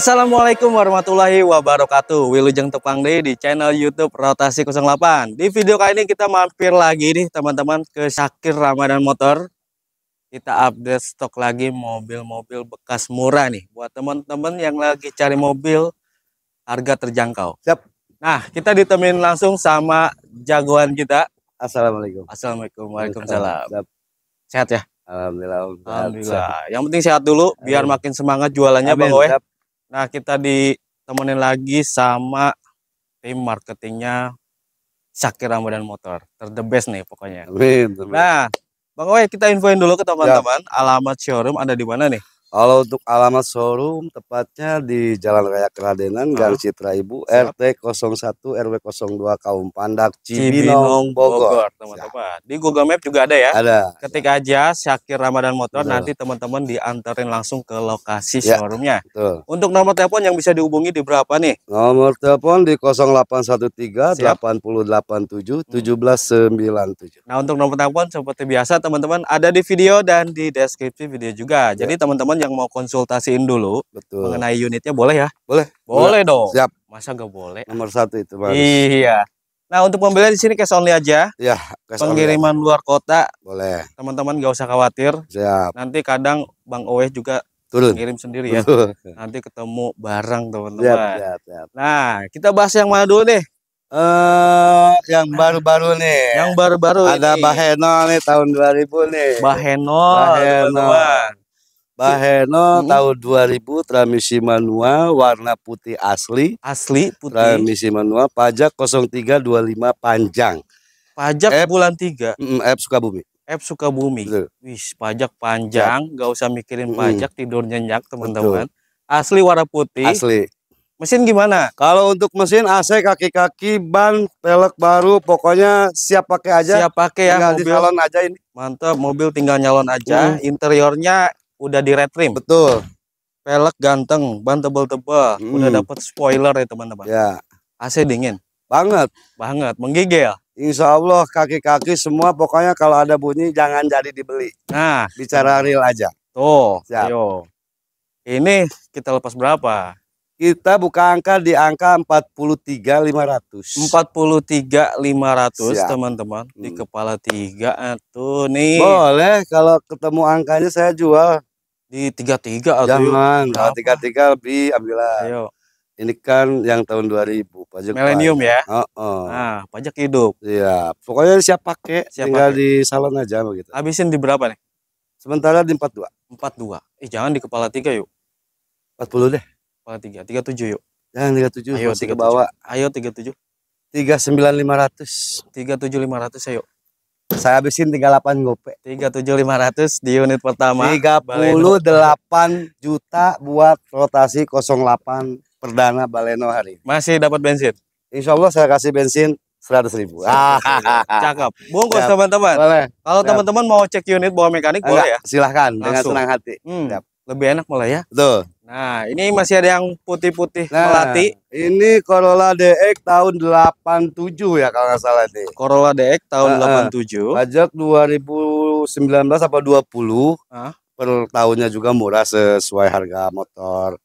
Assalamualaikum warahmatullahi wabarakatuh. Wilujeng Tukang Day di channel YouTube Rotasi 08. Di video kali ini kita mampir lagi nih teman-teman ke Syakir Ramadan Motor. Kita update stok lagi mobil-mobil bekas murah nih buat teman-teman yang lagi cari mobil harga terjangkau. Siap. Nah, kita ditemin langsung sama jagoan kita. Assalamualaikum. Assalamualaikum. Waalaikumsalam. Siap. Sehat ya? Alhamdulillah. Alhamdulillah. Yang penting sehat dulu biar makin semangat jualannya Amin. Bang Oe. Siap. Nah, kita ditemenin lagi sama tim marketingnya Syakir Ramadan Motor. Ter best nih pokoknya. Amin. Nah, Bang Owe kita infoin dulu ke ya. teman-teman ya. alamat showroom ada di mana nih? Kalau untuk alamat showroom tepatnya di Jalan Raya Keradenan, Gang Citra Ibu, RT 01 RW 02 Kaum Pandak, Cibinong, Bogor. teman-teman. Di Google Map juga ada ya. Ada. Ketika aja Syakir Ramadan Motor, Betul. nanti teman-teman diantarin langsung ke lokasi ya. showroomnya. Betul. Untuk nomor telepon yang bisa dihubungi di berapa nih? Nomor telepon di 0813 Siap. Nah untuk nomor telepon seperti biasa teman-teman ada di video dan di deskripsi video juga. Ya. Jadi teman-teman yang mau konsultasiin dulu Betul. mengenai unitnya boleh ya? Boleh. Boleh, boleh iya. dong. Siap. Masa nggak boleh? Nomor satu itu baru. Iya. Nah untuk pembelian di sini cash only aja. Ya. Cash Pengiriman only. luar kota. Boleh. Teman-teman nggak usah khawatir. Siap. Nanti kadang Bang Oweh juga Turun. ngirim sendiri ya. Nanti ketemu barang teman-teman. Nah kita bahas yang mana dulu nih? Eh, uh, yang baru-baru nih. Yang baru-baru Ada Baheno nih tahun 2000 nih. Baheno. Baheno. Baheno hmm. tahun 2000 transmisi manual warna putih asli. Asli putih. Transmisi manual pajak 0325 panjang. Pajak F, bulan tiga Mm, F bumi F suka bumi Wih, pajak panjang, ya. gak usah mikirin pajak, tidur nyenyak teman-teman. Asli warna putih. Asli. Mesin gimana? Kalau untuk mesin AC kaki-kaki ban pelek baru pokoknya siap pakai aja. Siap pakai ya tinggal mobil. nyalon aja ini. Mantap, mobil tinggal nyalon aja. Hmm. Interiornya udah di red trim Betul. Pelek ganteng, ban tebel-tebel, hmm. udah dapat spoiler ya teman-teman. Ya. AC dingin. Banget. Banget, menggigil. Insya Allah kaki-kaki semua pokoknya kalau ada bunyi jangan jadi dibeli. Nah, bicara real aja. Tuh, Siap. Yo. Ini kita lepas berapa? Kita buka angka di angka 43.500. 43.500 teman-teman. Hmm. Di kepala tiga tuh nih. Boleh kalau ketemu angkanya saya jual di tiga tiga Jangan, tiga tiga lebih ambillah. Ayo. Ini kan yang tahun 2000 pajak milenium ya. uh -uh. Nah, pajak hidup. Iya, pokoknya siap pakai, siap tinggal pake. di salon aja begitu. Habisin di berapa nih? Sementara di empat dua empat dua Eh jangan di kepala tiga yuk. empat puluh deh. Kepala tiga, tiga tujuh yuk. Jangan 37, ayo, tiga tujuh tiga sembilan lima ratus tiga tujuh lima ratus ayo. Saya habisin tiga 38 gope. ratus di unit pertama. tiga puluh delapan juta buat rotasi delapan perdana Baleno hari. Masih dapat bensin? Insya Allah saya kasih bensin seratus ribu. Ah, cakep. Bungkus teman-teman. Kalau teman-teman mau cek unit bawa mekanik boleh ya. Silahkan dengan senang hati. Hmm, Lebih enak mulai ya. Tuh. Nah, ini masih ada yang putih-putih nah, melati. Ini Corolla DX tahun 87 ya kalau nggak salah nih. Corolla DX tahun uh, 87. Pajak 2019 apa 20. Uh. Per tahunnya juga murah sesuai harga motor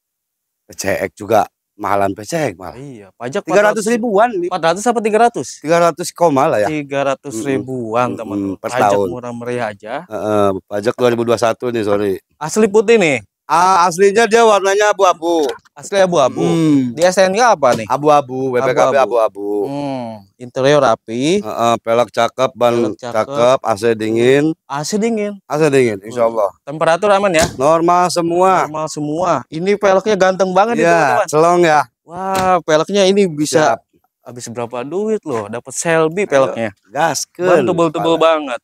PCX juga. Mahalan PCX malah. Iya, pajak 300 ribuan. 400 apa 300? 300 koma lah ya. 300 ribuan, teman-teman. Mm -hmm, pajak tahun. murah meriah aja. Uh, uh, pajak 2021 nih, sorry. Asli putih nih. Ah, aslinya dia warnanya abu-abu. Asli abu-abu. Hmm. Di SNK apa nih? Abu-abu, WPKB abu-abu. Hmm. Interior rapi. Uh, uh, pelek cakep, ban cakep. cakep, AC dingin. AC dingin. AC dingin, insya Allah. Hmm. Temperatur aman ya? Normal semua. Normal semua. Ini peleknya ganteng banget ya. Iya, celong ya. Wah, peleknya ini bisa habis berapa duit loh dapat Selby peleknya. Gas, Tebel-tebel banget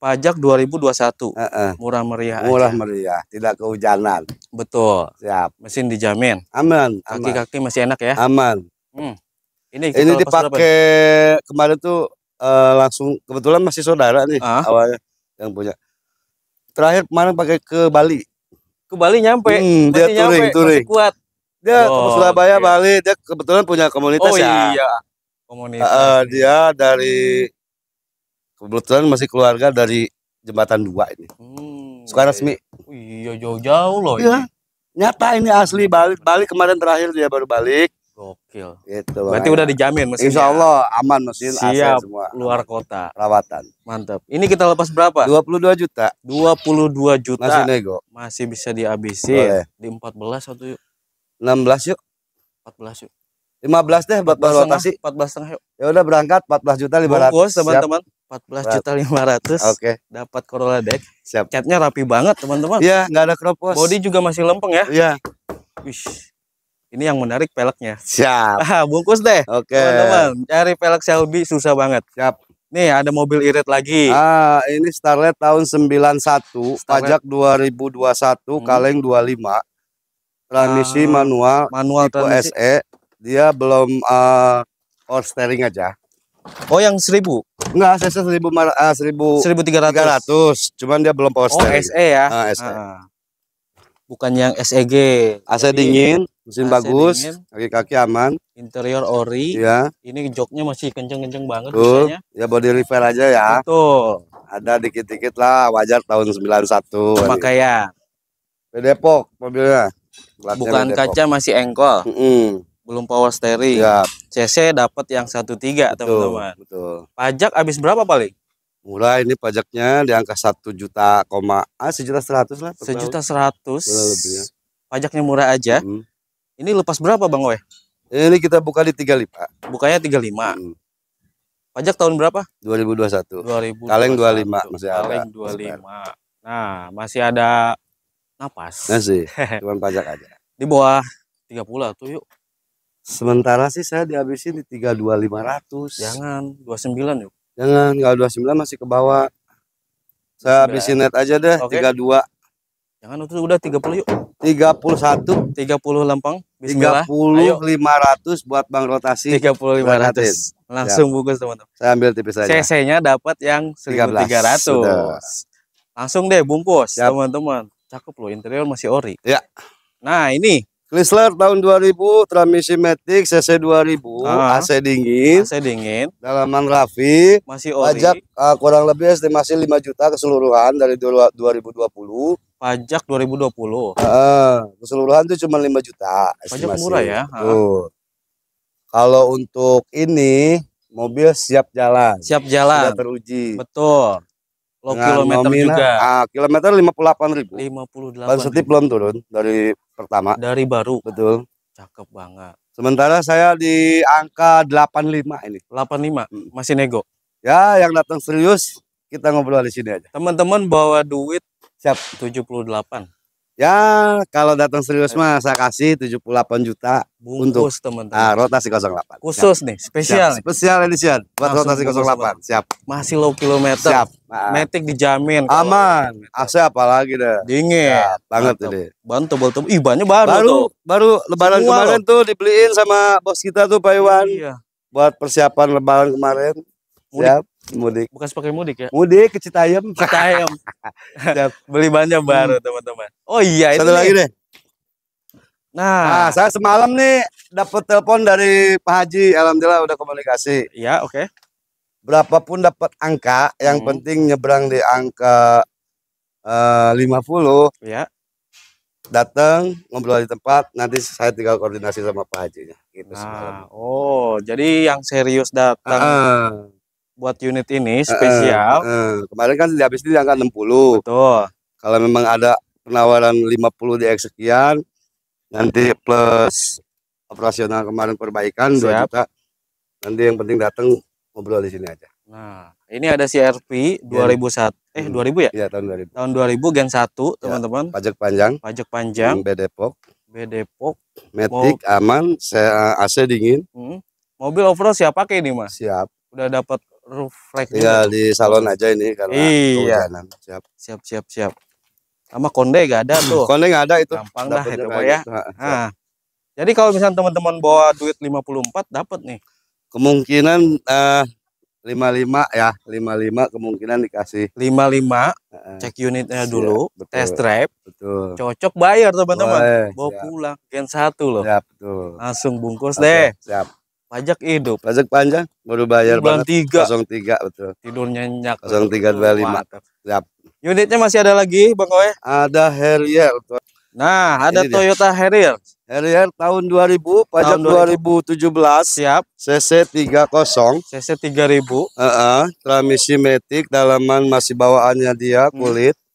pajak 2021. Uh -uh. Murah meriah. Murah aja. meriah, tidak kehujanan. Betul. Siap. Mesin dijamin. Aman. Kaki-kaki masih enak ya. Aman. Hmm. Ini ini dipakai kemarin tuh uh, langsung kebetulan masih saudara nih uh. awalnya yang punya. Terakhir kemarin pakai ke Bali. Ke Bali nyampe. Hmm, dia touring, nyampe, touring. kuat. Dia oh, ke Surabaya, okay. Iya. Bali, dia kebetulan punya komunitas oh, ya. Oh iya. Komunitas. Uh, dia dari hmm Kebetulan masih keluarga dari jembatan dua ini. Hmm, Sekarang resmi. Iya jauh-jauh loh. Iya. Ini. Nyata ini asli balik balik kemarin terakhir dia baru balik. Gokil. Gitu. Berarti udah dijamin mesin. Insya Allah aman mesin Siap semua. luar kota. Rawatan. Mantap. Ini kita lepas berapa? 22 juta. 22 juta. Masih nego. Masih bisa dihabisin. Boleh. Di 14 satu 16 yuk. 14 yuk. 15 deh buat 14 rotasi. 14 setengah yuk. Ya udah berangkat 14 juta 500 teman-teman empat belas juta lima ratus. Oke. Okay. Dapat Corolla deck. Siap. Catnya rapi banget, teman-teman. Iya, -teman. nggak ada keropos. Body juga masih lempeng ya. Iya. Wih. Ini yang menarik peleknya. Siap. Ah, bungkus deh. Oke. Okay. Teman-teman, cari pelek Shelby susah banget. Siap. Nih, ada mobil irit lagi. Ah, ini Starlet tahun 91, Starlet. pajak 2021, hmm. kaleng 25. Transmisi ah, manual, manual tipe transisi. SE. Dia belum uh, ah, power steering aja. Oh yang seribu? Enggak, CC seribu ah, seribu seribu tiga ratus. Cuman dia belum power Oh SE ya? Ah, SE. Ah. Bukan yang SEG. AC Jadi, dingin, mesin AC bagus, kaki-kaki aman. Interior ori. Iya. Ini joknya masih kenceng-kenceng banget. Tuh. Ya body repair aja ya. Betul. Ada dikit-dikit lah, wajar tahun sembilan 91. Makanya. Depok mobilnya. Bukan kaca masih engkol. Mm -mm belum power steering. Ya. CC dapat yang satu tiga teman-teman. Betul. Pajak habis berapa paling? Mulai ini pajaknya di angka satu juta koma ah sejuta seratus lah. Sejuta seratus. Ya. Pajaknya murah aja. Hmm. Ini lepas berapa Bang Weh? Ini kita buka di lima Bukanya 35. Hmm. Pajak tahun berapa? dua 2021. 2021. Kaleng 25 masih ada. Kaleng 25. Nah, masih ada napas. Masih. Cuman pajak aja. di bawah tiga 30 tuh yuk. Sementara sih saya dihabisin di 32500. Jangan 29 yuk. Jangan, kalau 29 masih ke bawah. Saya Udah. habisin net aja deh okay. 32. Jangan itu udah 30 yuk. 31 30 lempeng. 30500 buat Bang rotasi. 30500. Langsung ya. bungkus teman-teman. Saya ambil tipis aja. CC-nya dapat yang 1300. Langsung deh bungkus teman-teman. Cakep loh interior masih ori. Ya. Nah, ini Chrysler tahun 2000, transmisi Matic CC 2000, ah, AC dingin. AC dingin. Dalaman Rafi. Masih ori. Pajak uh, kurang lebih estimasi 5 juta keseluruhan dari 2020. Pajak 2020. Uh, ah, keseluruhan itu cuma 5 juta estimasi. Pajak murah ya. Uh. Kalau untuk ini mobil siap jalan. Siap jalan. Sudah teruji. Betul lo kilometer nomina, juga. Ah, kilometer 58 ribu. 58 Banseti belum turun dari pertama. Dari baru. Betul. Cakep banget. Sementara saya di angka 85 ini. 85? Hmm. Masih nego? Ya, yang datang serius kita ngobrol di sini aja. Teman-teman bawa duit siap 78. Ya, kalau datang serius mah saya kasih 78 juta bungkus untuk teman-teman. Ah, rotasi 08. Khusus siap. nih, spesial. Siap. Spesial edition buat Langsung rotasi 08. delapan Siap. Masih low kilometer. Siap. Nah. Matic dijamin. Aman. AC ah, apalagi deh. Dingin. Ya, banget ini. Bantu, bantu. tebal Ih, bannya baru Baru tuh. baru lebaran Semua kemarin loh. tuh dibeliin sama bos kita tuh Pak Iwan. Iya. Buat persiapan lebaran kemarin. siap mudik. Bukan sebagai mudik ya? Mudik ke Citayam. Citayam. Ya. Beli bannya baru teman hmm. teman-teman. Oh iya Satu itu. lagi deh. Nah. nah, saya semalam nih dapat telepon dari Pak Haji, alhamdulillah udah komunikasi. Iya, oke. Okay. Berapapun dapat angka, yang hmm. penting nyebrang di angka eh, uh, 50. ya Datang ngobrol di tempat, nanti saya tinggal koordinasi sama Pak Haji gitu nah, Oh, jadi yang serius datang. Uh buat unit ini spesial. Uh, uh, kemarin kan habis di angka 60. Betul. Kalau memang ada penawaran 50 di eksekian nanti plus operasional kemarin perbaikan Siap. 2 juta. Nanti yang penting datang ngobrol di sini aja. Nah, ini ada CRP 2001 eh hmm. 2000 ya? Iya, tahun 2000. Tahun 2000 gen 1, teman-teman. Ya, pajak panjang. Pajak panjang. B Depok. B Depok. Matic aman, AC dingin. Hmm. Mobil overall siap pakai ini, Mas? Siap. Udah dapat roof rack Iya di salon aja ini karena iya. kehujanan. Siap. Siap siap siap. Sama konde gak ada tuh. konde gak ada itu. Gampang dah itu ya. Gitu. Nah, Jadi kalau misalnya teman-teman bawa duit 54 dapat nih. Kemungkinan eh uh, 55 ya, 55 kemungkinan dikasih. 55 uh, cek unitnya siap, dulu, betul, test drive. Betul. Cocok bayar teman-teman. Bawa siap. pulang gen satu loh. Siap, betul. Langsung bungkus okay, deh. Siap pajak hidup pajak panjang baru bayar bulan tiga kosong tiga betul tidur nyenyak lima. Siap. unitnya masih ada lagi Bang Oe. ada Harrier nah ada Ini Toyota dia. Harrier Harrier tahun 2000 pajak tahun tujuh 2017 siap CC 30 CC 3000 ribu. uh -uh. transmisi metik dalaman masih bawaannya dia hmm. kulit hmm.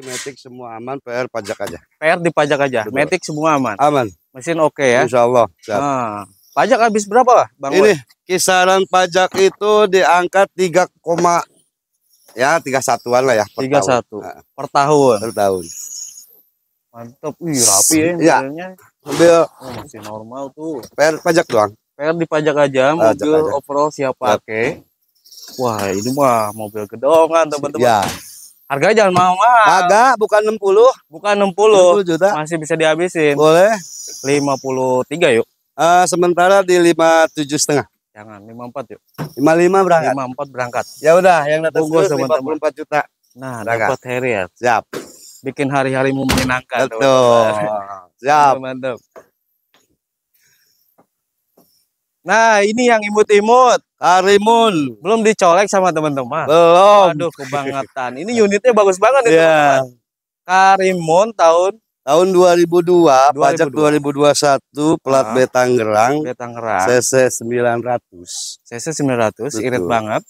Metik semua aman, PR pajak aja. PR di pajak aja. Betul. Metik semua aman. Aman. Mesin oke okay ya. Insya Allah. Siap. Nah, pajak habis berapa, Bang? Ini Woy? kisaran pajak itu diangkat tiga koma, ya tiga satuan lah ya. Tiga satu nah. per tahun. Per tahun. Mantap, wih rapi ya. Iya. Mobil oh, masih normal tuh. Per pajak doang. Per di pajak aja, mobil overall siapa? pakai. Wah, ini mah mobil gedongan, teman-teman. Ya. Harganya jangan mau mahal Agak, bukan 60. Bukan 60. 60 juta. Masih bisa dihabisin. Boleh. 53 yuk. Uh, sementara di 57 setengah. Jangan, 54 yuk. 55 berangkat. 54 berangkat. Ya udah, yang datang terus 54 juta. Nah, dapat Harrier. Siap. Bikin hari-harimu menyenangkan. Betul. Siap. Mantap. Nah, ini yang imut-imut. Karimun Belum dicolek sama teman-teman. Belum. Aduh, kebangetan. Ini unitnya bagus banget ya, teman teman Yeah. Karimun tahun tahun 2002, 2002. pajak 2021, plat nah, B Tangerang. B Tangerang. CC 900. CC 900, Betul. irit banget.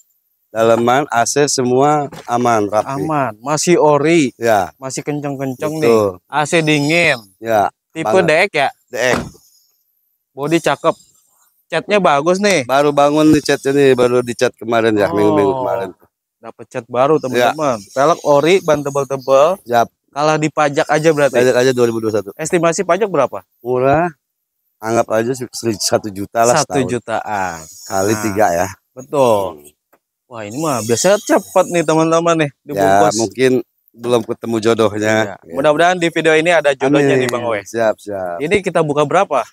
Dalaman AC semua aman, rapi. Aman, masih ori. Ya. Masih kenceng-kenceng nih. AC dingin. Ya. Tipe banget. DX ya? DX. Bodi cakep catnya bagus nih baru bangun di cat ini baru dicat kemarin ya minggu-minggu oh, kemarin dapat cat baru ya. teman-teman ya. pelek ori ban tebal-tebal Yap. Kalau di pajak aja berarti pajak aja 2021 estimasi pajak berapa murah anggap aja satu juta lah satu jutaan kali nah. tiga ya betul hmm. wah ini mah biasanya cepat nih teman-teman nih dibungkus ya, mungkin belum ketemu jodohnya. Iya. Mudah-mudahan di video ini ada jodohnya Amin. nih Bang Owe. Siap, siap. Ini kita buka berapa?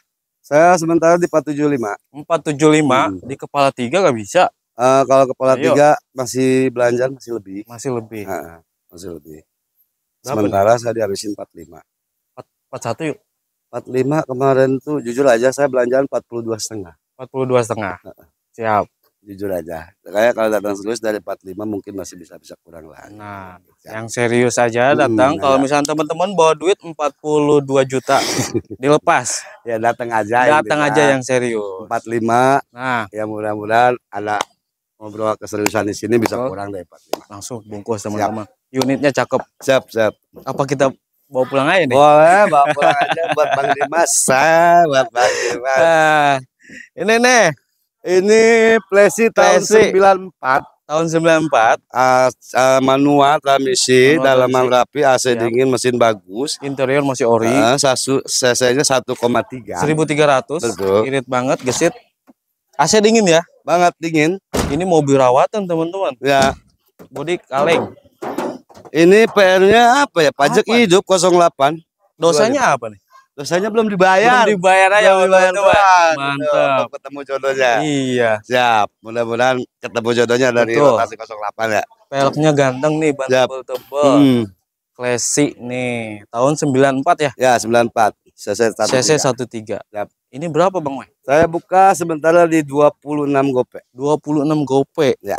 Saya sementara di 475. 475 hmm. di kepala tiga nggak bisa. Uh, kalau kepala Ayo. tiga masih belanja masih lebih. Masih lebih. Uh, masih lebih. sementara saya dihabisin 45. 41 yuk. 45 kemarin tuh jujur aja saya belanjaan 42 setengah. 42 setengah. Siap jujur aja. Kayak kalau datang serius dari 45 mungkin masih bisa bisa kurang lah. Nah, ya. yang serius aja hmm, datang. Hmm, kalau iya. misalnya teman-teman bawa duit 42 juta dilepas. Ya datang aja. Datang aja yang serius. 45. Nah, ya mudah-mudahan ada ngobrol keseriusan di sini bisa oh. kurang dari 45. Langsung bungkus teman-teman. Unitnya cakep. Siap, siap. Apa kita bawa pulang aja nih? Boleh, bawa pulang aja buat Bang Dimas. buat Bang nah, Dimas. Nah, ini nih ini Plesi tahun Plesi. 94 tahun 94 uh, uh, manual transmisi dalam dalaman rapi AC ya. dingin mesin bagus interior masih ori uh, sasu cc-nya 1,3 1300 betul irit banget gesit AC dingin ya banget dingin ini mobil rawatan teman-teman ya bodi kaleng ini PR-nya apa ya pajak apa? hidup 08 dosanya apa nih dosanya belum dibayar belum dibayar aja belum dibayar teman. mantap Untuk ketemu jodohnya iya siap mudah-mudahan ketemu jodohnya dari Betul. rotasi 08 ya peleknya ganteng nih ban tebel-tebel hmm. klasik nih tahun 94 ya ya 94 CC 13 CC 13 siap. ini berapa Bang Wei? saya buka sebentar di 26 gope 26 gope ya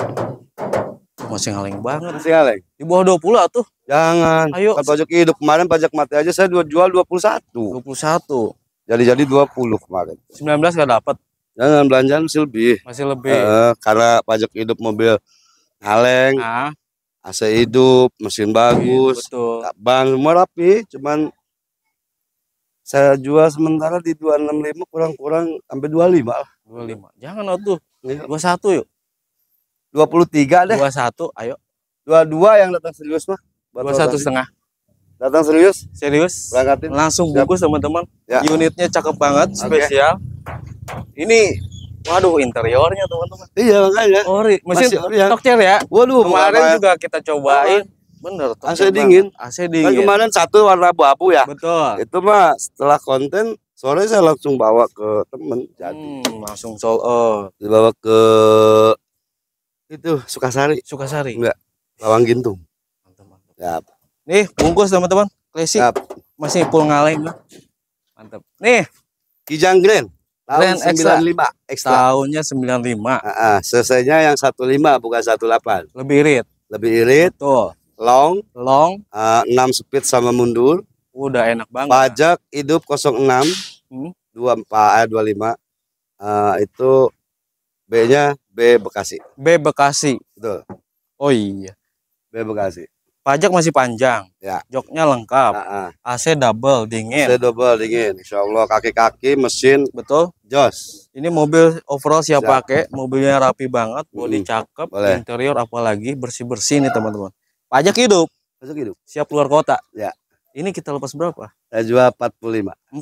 masih ngaleng banget. Masih ngaleng. Di bawah 20 atuh. Jangan. Ayo. Kan pajak hidup kemarin pajak mati aja saya dua jual puluh satu Jadi-jadi puluh kemarin. sembilan belas gak dapat. Jangan belanjaan masih lebih. Masih lebih. Uh, karena pajak hidup mobil ngaleng. Ah. AC hidup, mesin bagus, iya, Betul. ban semua rapi, cuman saya jual sementara di dua enam 265 kurang-kurang sampai dua lima lah. lima Jangan atuh. Iya. satu yuk dua puluh 23 deh. satu ayo. dua dua yang datang serius mah. dua satu setengah. Datang serius? Serius. Berangkatin. Langsung Siap. bungkus teman-teman. Ya. Unitnya cakep banget, okay. spesial. Ini Waduh interiornya teman-teman. Iya makanya. Ori, mesin ya. Tokcer ya. Waduh, kemarin banget. juga kita cobain. Bener, AC dingin. AC kan dingin. Kan kemarin satu warna abu-abu ya. Betul. Itu mah setelah konten sore saya langsung bawa ke temen jadi. Hmm, langsung sold out. Oh. Dibawa ke itu Sukasari. Sukasari. Enggak. Lawang Gintung. Mantap, mantap. Yap. Nih, bungkus teman-teman. Klasik. Yap. Masih full ngaleng. Mantap. Nih, Kijang Grand. Tahun Grand 95 ekstra. Tahunnya 95. uh Heeh, selesainya yang 15 bukan 18. Lebih irit. Lebih irit. tuh Long, long, uh, 6 speed sama mundur. Udah enak banget. Pajak hidup 06 hmm? 24 eh 25. Uh, itu B-nya B Bekasi. B Bekasi. Betul. Oh iya. B Bekasi. Pajak masih panjang. Ya. Joknya lengkap. Ah, ah. A -a. AC double dingin. AC double dingin. Insya Allah kaki-kaki mesin. Betul. Jos. Ini mobil overall siap, siap. pakai. Mobilnya rapi banget. Bodi hmm. cakep. Boleh. Interior apalagi bersih bersih ini teman-teman. Pajak hidup. Pajak hidup. Siap keluar kota. Ya. Ini kita lepas berapa? Saya jual 45. 45.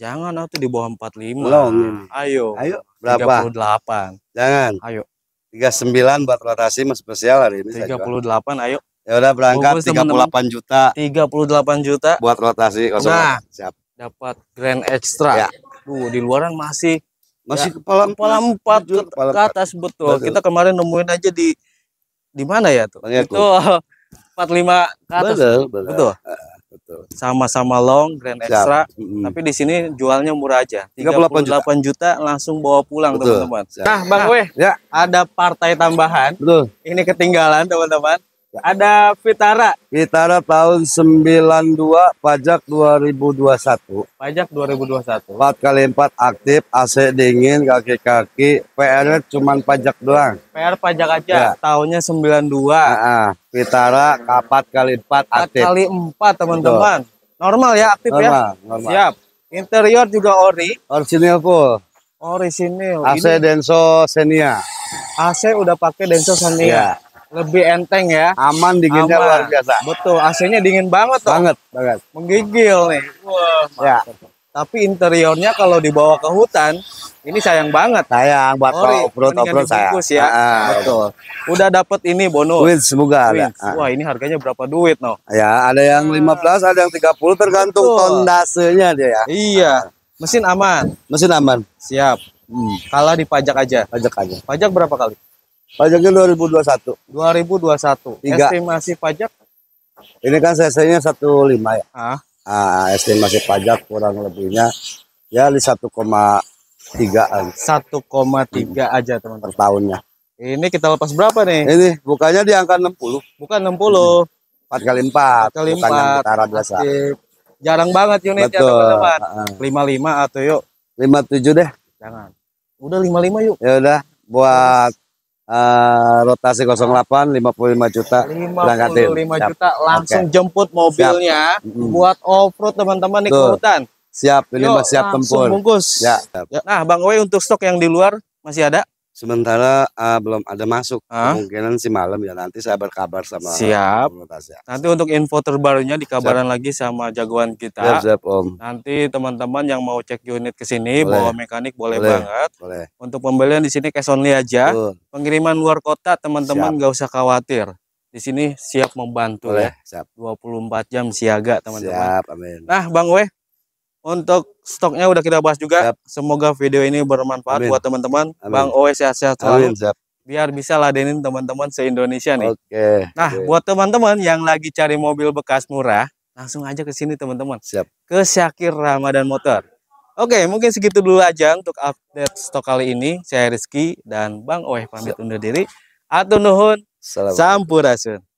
Jangan nanti di bawah 45. Belum. Ayo. Ayo berapa? 38. Jangan. Ayo. 39 buat rotasi mas spesial hari ini. 38 ayo. Ya udah berangkat Bungkus, 38 temen -temen. juta. 38 juta buat rotasi kosong. Nah, siap. Dapat grand extra. Ya. Tuh, di luaran masih masih ya, kepala kepala 4 jujur, ke, kepala ke atas betul. betul. Kita kemarin nemuin aja di di mana ya tuh? Banyak itu 45 ke atas. Betul, betul. betul. Eh, Gitu. Sama-sama long Grand Siap. Extra, mm tapi di sini jualnya murah aja. 38 puluh 38 juta langsung bawa pulang, teman-teman. Nah, Bang nah, Weh, ya. ada partai tambahan. Betul. Ini ketinggalan, teman-teman. Ada Vitara. Vitara tahun 92, pajak 2021. Pajak 2021. 4 kali 4 aktif, AC dingin, kaki-kaki, PR cuman pajak doang. PR pajak aja. Ya. Tahunnya 92. Heeh. Vitara 4 kali 4 aktif. 4 kali 4, teman-teman. Normal ya aktif ya? normal, ya? Normal. Siap. Interior juga ori. Original full. Original. AC Ini... Denso Senia. AC udah pakai Denso Senia. Ya lebih enteng ya. Aman dinginnya Aman. luar biasa. Betul, AC-nya dingin banget toh. Banget, banget. Menggigil nih. ya. Tapi interiornya kalau dibawa ke hutan, ini sayang banget. Sayang buat Ori, off saya. Ya. Ah, ah, Betul. Udah dapet ini bonus. Wins semoga Wins. Ah. Wah, ini harganya berapa duit no? Ya, ada yang 15, ada yang 30 tergantung Betul. tondasenya dia ya. Iya. Mesin aman. Mesin aman. Siap. Hmm. Kalah di aja. Pajak aja. Pajak berapa kali? Pajaknya 2021. 2021. Tiga. Estimasi pajak? Ini kan CC-nya 15 ya. Ah. ah. estimasi pajak kurang lebihnya ya di 1,3 an 1,3 hmm. aja teman-teman. Per tahunnya. Ini kita lepas berapa nih? Ini bukannya di angka 60. Bukan 60. Hmm. 4 kali 4. 4 kali 4. yang biasa. Jarang banget unitnya teman-teman. Ah, ah. Uh 55 atau yuk. 57 deh. Jangan. Udah 55 yuk. Ya udah buat uh, rotasi 08 55 juta 55 juta Siap. langsung okay. jemput mobilnya Siap. buat off road teman-teman nih kerutan Siap, ini Yo, siap tempur. Bungkus. Ya. Nah, Bang Owe untuk stok yang di luar masih ada? Sementara uh, belum ada masuk. Hah? Kemungkinan si malam ya nanti saya berkabar sama Siap. Ya. Nanti untuk info terbarunya dikabaran siap. lagi sama jagoan kita. Siap, siap, Om. Nanti teman-teman yang mau cek unit ke sini bawa mekanik boleh, boleh banget. Boleh. Untuk pembelian di sini cash only aja. Uh. Pengiriman luar kota teman-teman gak usah khawatir. Di sini siap membantu boleh. ya. Siap. 24 jam siaga teman-teman. Siap, amin. Nah, Bang Weh untuk stoknya udah kita bahas juga. Siap. Semoga video ini bermanfaat Amin. buat teman-teman. Bang Owe sehat-sehat selalu. Amin, siap. Biar bisa ladenin teman-teman se-Indonesia nih. Oke. nah, okay. buat teman-teman yang lagi cari mobil bekas murah, langsung aja ke sini teman-teman. Siap. Ke Syakir Ramadan Motor. Oke, mungkin segitu dulu aja untuk update stok kali ini. Saya Rizky dan Bang Owe pamit undur diri. Atunuhun, nuhun. Sampurasun.